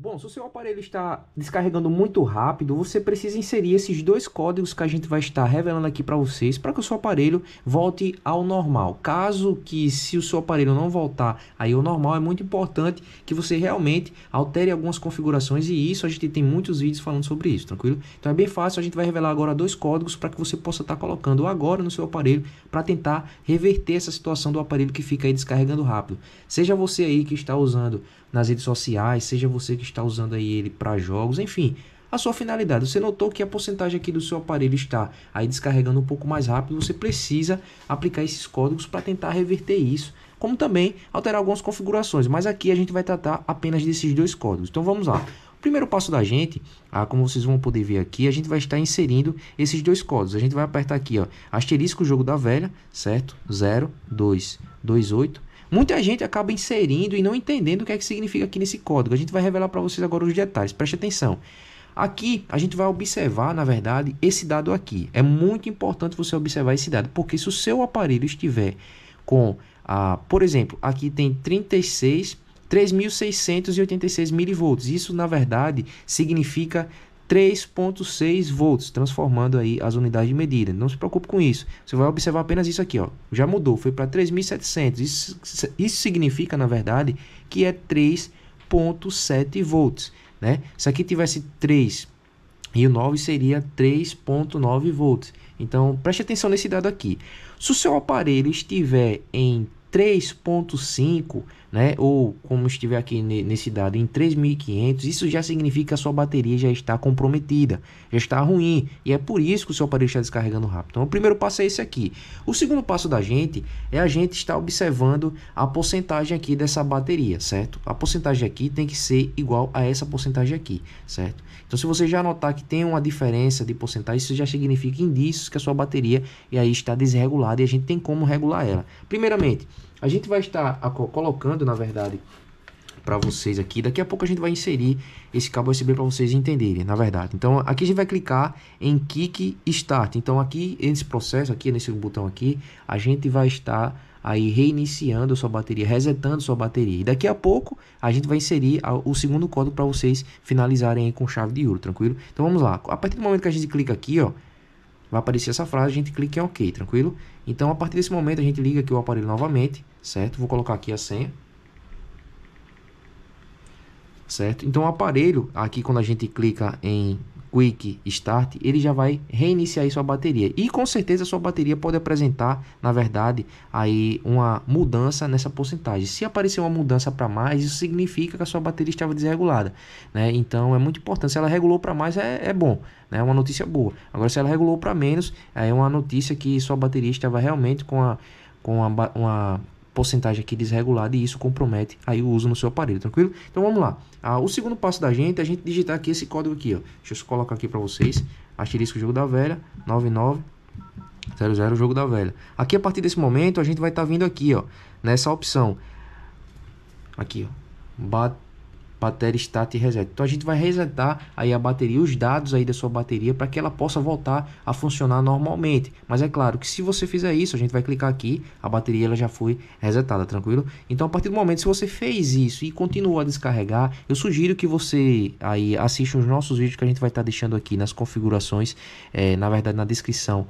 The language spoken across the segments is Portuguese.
Bom, se o seu aparelho está descarregando muito rápido, você precisa inserir esses dois códigos que a gente vai estar revelando aqui para vocês para que o seu aparelho volte ao normal. Caso que se o seu aparelho não voltar aí ao normal, é muito importante que você realmente altere algumas configurações e isso a gente tem muitos vídeos falando sobre isso, tranquilo? Então é bem fácil, a gente vai revelar agora dois códigos para que você possa estar colocando agora no seu aparelho para tentar reverter essa situação do aparelho que fica aí descarregando rápido. Seja você aí que está usando nas redes sociais, seja você que está usando aí ele para jogos, enfim, a sua finalidade. Você notou que a porcentagem aqui do seu aparelho está aí descarregando um pouco mais rápido, você precisa aplicar esses códigos para tentar reverter isso, como também alterar algumas configurações, mas aqui a gente vai tratar apenas desses dois códigos. Então vamos lá. O primeiro passo da gente, ah, como vocês vão poder ver aqui, a gente vai estar inserindo esses dois códigos. A gente vai apertar aqui, ó, asterisco jogo da velha, certo? 0, 2, 2, 8, Muita gente acaba inserindo e não entendendo o que é que significa aqui nesse código. A gente vai revelar para vocês agora os detalhes, preste atenção. Aqui a gente vai observar, na verdade, esse dado aqui. É muito importante você observar esse dado, porque se o seu aparelho estiver com, ah, por exemplo, aqui tem 36 3.686 milivolts. Isso, na verdade, significa 3.6 volts, transformando aí as unidades de medida. Não se preocupe com isso. Você vai observar apenas isso aqui, ó. Já mudou, foi para 3.700. Isso, isso significa, na verdade, que é 3.7 volts, né? Se aqui tivesse 3 e o 9 seria 3.9 volts. Então, preste atenção nesse dado aqui. Se o seu aparelho estiver em 3.5, né? Ou como estiver aqui nesse dado em 3.500, isso já significa que a sua bateria já está comprometida, já está ruim e é por isso que o seu aparelho está descarregando rápido. Então, o primeiro passo é esse aqui. O segundo passo da gente é a gente estar observando a porcentagem aqui dessa bateria, certo? A porcentagem aqui tem que ser igual a essa porcentagem aqui, certo? Então, se você já notar que tem uma diferença de porcentagem, isso já significa indícios que a sua bateria e aí está desregulada e a gente tem como regular ela. Primeiramente, a gente vai estar colocando, na verdade, para vocês aqui. Daqui a pouco a gente vai inserir esse cabo USB para vocês entenderem, na verdade. Então, aqui a gente vai clicar em Kick Start. Então, aqui nesse processo, aqui nesse botão aqui, a gente vai estar aí reiniciando sua bateria, resetando sua bateria. E daqui a pouco a gente vai inserir o segundo código para vocês finalizarem com chave de ouro, tranquilo? Então, vamos lá. A partir do momento que a gente clica aqui, ó, vai aparecer essa frase, a gente clica em OK, tranquilo? Então, a partir desse momento, a gente liga aqui o aparelho novamente, certo? Vou colocar aqui a senha. Certo? Então, o aparelho, aqui quando a gente clica em Quick Start, ele já vai reiniciar sua bateria. E com certeza sua bateria pode apresentar, na verdade, aí uma mudança nessa porcentagem. Se aparecer uma mudança para mais, isso significa que a sua bateria estava desregulada, né? Então é muito importante. Se ela regulou para mais, é, é bom, né? É uma notícia boa. Agora se ela regulou para menos, é uma notícia que sua bateria estava realmente com a com uma, uma porcentagem aqui desregulada e isso compromete aí o uso no seu aparelho, tranquilo? Então vamos lá. Ah, o segundo passo da gente é a gente digitar aqui esse código aqui, ó. Deixa eu colocar aqui para vocês. Asterisco jogo da velha, 9900 jogo da velha. Aqui a partir desse momento a gente vai estar tá vindo aqui, ó, nessa opção aqui, ó. Bate bateria start e reset. Então a gente vai resetar aí a bateria, os dados aí da sua bateria para que ela possa voltar a funcionar normalmente. Mas é claro que se você fizer isso, a gente vai clicar aqui, a bateria ela já foi resetada, tranquilo? Então a partir do momento se você fez isso e continuou a descarregar, eu sugiro que você aí assista os nossos vídeos que a gente vai estar tá deixando aqui nas configurações, é, na verdade na descrição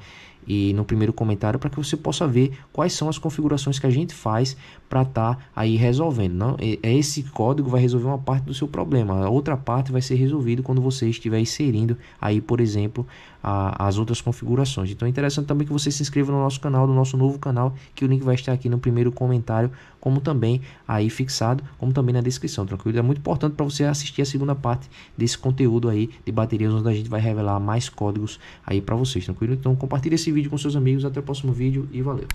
e no primeiro comentário para que você possa ver quais são as configurações que a gente faz para estar tá aí resolvendo. Não, é esse código vai resolver uma parte do seu problema, a outra parte vai ser resolvida quando você estiver inserindo aí, por exemplo, a, as outras configurações. Então é interessante também que você se inscreva no nosso canal, no nosso novo canal, que o link vai estar aqui no primeiro comentário, como também aí fixado, como também na descrição, tranquilo? É muito importante para você assistir a segunda parte desse conteúdo aí de baterias, onde a gente vai revelar mais códigos aí para vocês, tranquilo? Então compartilhe esse vídeo vídeo com seus amigos. Até o próximo vídeo e valeu!